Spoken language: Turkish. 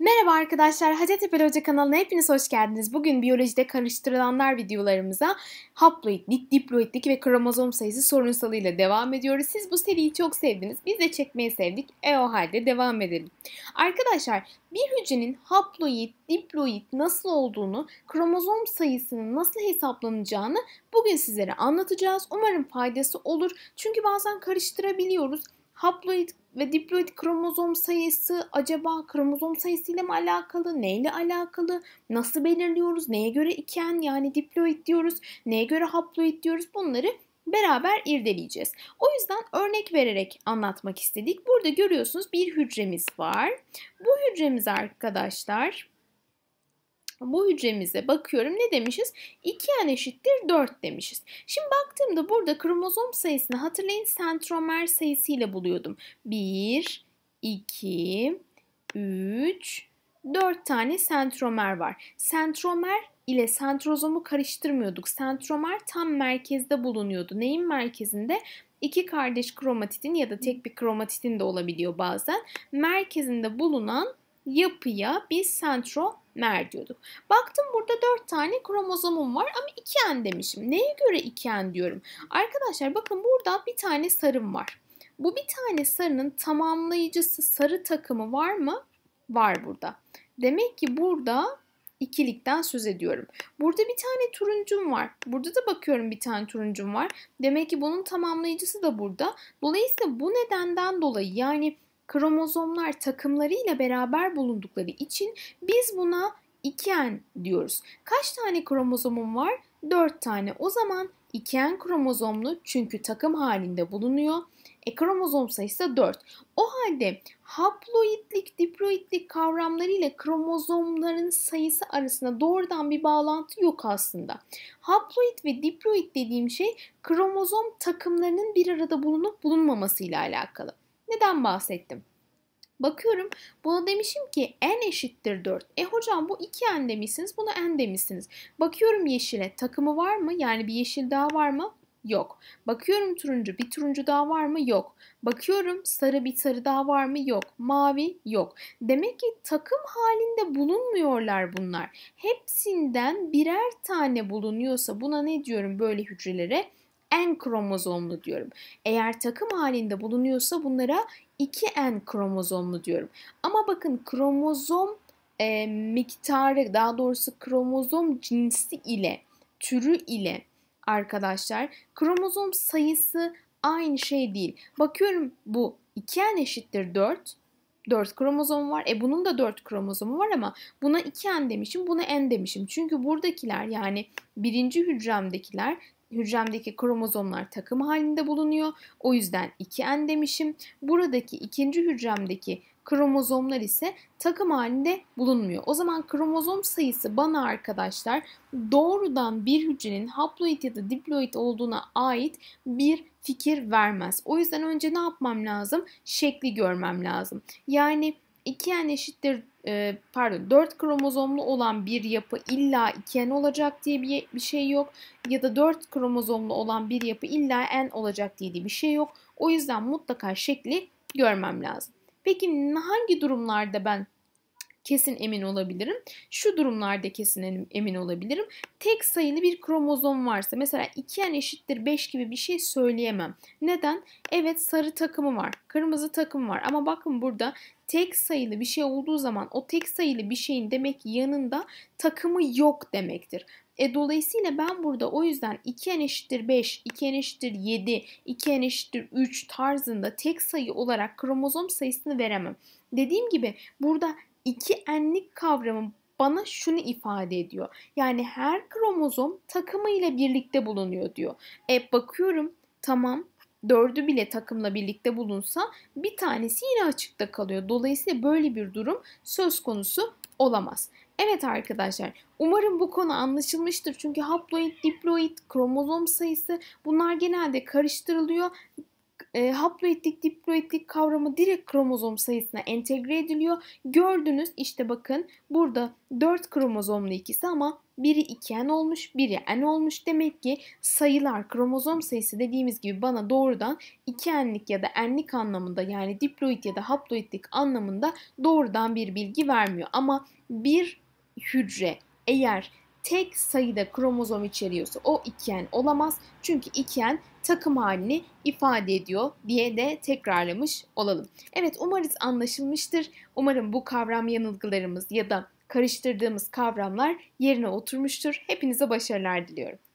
Merhaba arkadaşlar, Hacettepe Hoca kanalına hepiniz hoş geldiniz. Bugün biyolojide karıştırılanlar videolarımıza haploidlik, diploidlik ve kromozom sayısı sorunsalıyla devam ediyoruz. Siz bu seriyi çok sevdiniz, biz de çekmeyi sevdik. E o halde devam edelim. Arkadaşlar, bir hücrenin haploid, diploid nasıl olduğunu, kromozom sayısının nasıl hesaplanacağını bugün sizlere anlatacağız. Umarım faydası olur. Çünkü bazen karıştırabiliyoruz haploid ve diploid kromozom sayısı acaba kromozom sayısıyla mı alakalı? Neyle alakalı? Nasıl belirliyoruz? Neye göre iken yani diploid diyoruz? Neye göre haploid diyoruz? Bunları beraber irdeleyeceğiz. O yüzden örnek vererek anlatmak istedik. Burada görüyorsunuz bir hücremiz var. Bu hücremiz arkadaşlar bu hücremize bakıyorum ne demişiz? 2n eşittir 4 demişiz. Şimdi baktığımda burada kromozom sayısını hatırlayın sentromer sayısıyla buluyordum. 1, 2, 3, 4 tane sentromer var. Sentromer ile sentrozomu karıştırmıyorduk. Sentromer tam merkezde bulunuyordu. Neyin merkezinde? İki kardeş kromatitin ya da tek bir kromatitin de olabiliyor bazen. Merkezinde bulunan yapıya biz sentro mer diyorduk. Baktım burada 4 tane kromozomum var ama 2N demişim. Neye göre 2N diyorum? Arkadaşlar bakın burada bir tane sarım var. Bu bir tane sarının tamamlayıcısı sarı takımı var mı? Var burada. Demek ki burada ikilikten söz ediyorum. Burada bir tane turuncum var. Burada da bakıyorum bir tane turuncum var. Demek ki bunun tamamlayıcısı da burada. Dolayısıyla bu nedenden dolayı yani kromozomlar takımları ile beraber bulundukları için biz buna iken diyoruz. Kaç tane kromozomum var? 4 tane. O zaman iken kromozomlu çünkü takım halinde bulunuyor. E kromozom sayısı da 4. O halde haploidlik, diploidlik kavramları ile kromozomların sayısı arasında doğrudan bir bağlantı yok aslında. Haploid ve diploid dediğim şey kromozom takımlarının bir arada bulunup bulunmaması ile alakalı. Neden bahsettim. Bakıyorum buna demişim ki n eşittir 4. E hocam bu 2n demişsiniz bunu n demişsiniz. Bakıyorum yeşile takımı var mı? Yani bir yeşil daha var mı? Yok. Bakıyorum turuncu bir turuncu daha var mı? Yok. Bakıyorum sarı bir sarı daha var mı? Yok. Mavi yok. Demek ki takım halinde bulunmuyorlar bunlar. Hepsinden birer tane bulunuyorsa buna ne diyorum böyle hücrelere? en kromozomlu diyorum. Eğer takım halinde bulunuyorsa bunlara 2 en kromozomlu diyorum. Ama bakın kromozom e, miktarı daha doğrusu kromozom cinsi ile türü ile arkadaşlar kromozom sayısı aynı şey değil. Bakıyorum bu 2N eşittir 4. 4 kromozom var. E bunun da 4 kromozomu var ama buna 2 en demişim, buna en demişim. Çünkü buradakiler yani birinci hücremdekiler hücremdeki kromozomlar takım halinde bulunuyor. O yüzden 2N demişim. Buradaki ikinci hücremdeki kromozomlar ise takım halinde bulunmuyor. O zaman kromozom sayısı bana arkadaşlar doğrudan bir hücrenin haploid ya da diploid olduğuna ait bir fikir vermez. O yüzden önce ne yapmam lazım? Şekli görmem lazım. Yani 2 en eşittir e, pardon 4 kromozomlu olan bir yapı illa iki en olacak diye bir, bir şey yok. Ya da 4 kromozomlu olan bir yapı illa en olacak diye bir şey yok. O yüzden mutlaka şekli görmem lazım. Peki hangi durumlarda ben kesin emin olabilirim? Şu durumlarda kesin emin olabilirim. Tek sayılı bir kromozom varsa mesela 2n eşittir 5 gibi bir şey söyleyemem. Neden? Evet sarı takımı var, kırmızı takım var ama bakın burada tek sayılı bir şey olduğu zaman o tek sayılı bir şeyin demek yanında takımı yok demektir. E, dolayısıyla ben burada o yüzden 2n eşittir 5, 2n eşittir 7, 2n eşittir 3 tarzında tek sayı olarak kromozom sayısını veremem. Dediğim gibi burada iki enlik kavramı bana şunu ifade ediyor. Yani her kromozom takımıyla birlikte bulunuyor diyor. E bakıyorum tamam dördü bile takımla birlikte bulunsa bir tanesi yine açıkta kalıyor. Dolayısıyla böyle bir durum söz konusu olamaz. Evet arkadaşlar umarım bu konu anlaşılmıştır. Çünkü haploid, diploid, kromozom sayısı bunlar genelde karıştırılıyor. E, ee, haploidlik, diploidlik kavramı direkt kromozom sayısına entegre ediliyor. Gördünüz işte bakın burada 4 kromozomlu ikisi ama biri 2 en olmuş, biri en olmuş. Demek ki sayılar, kromozom sayısı dediğimiz gibi bana doğrudan 2 enlik ya da enlik anlamında yani diploid ya da haploidlik anlamında doğrudan bir bilgi vermiyor. Ama bir hücre eğer tek sayıda kromozom içeriyorsa o 2 olamaz. Çünkü 2 takım halini ifade ediyor diye de tekrarlamış olalım. Evet umarız anlaşılmıştır. Umarım bu kavram yanılgılarımız ya da karıştırdığımız kavramlar yerine oturmuştur. Hepinize başarılar diliyorum.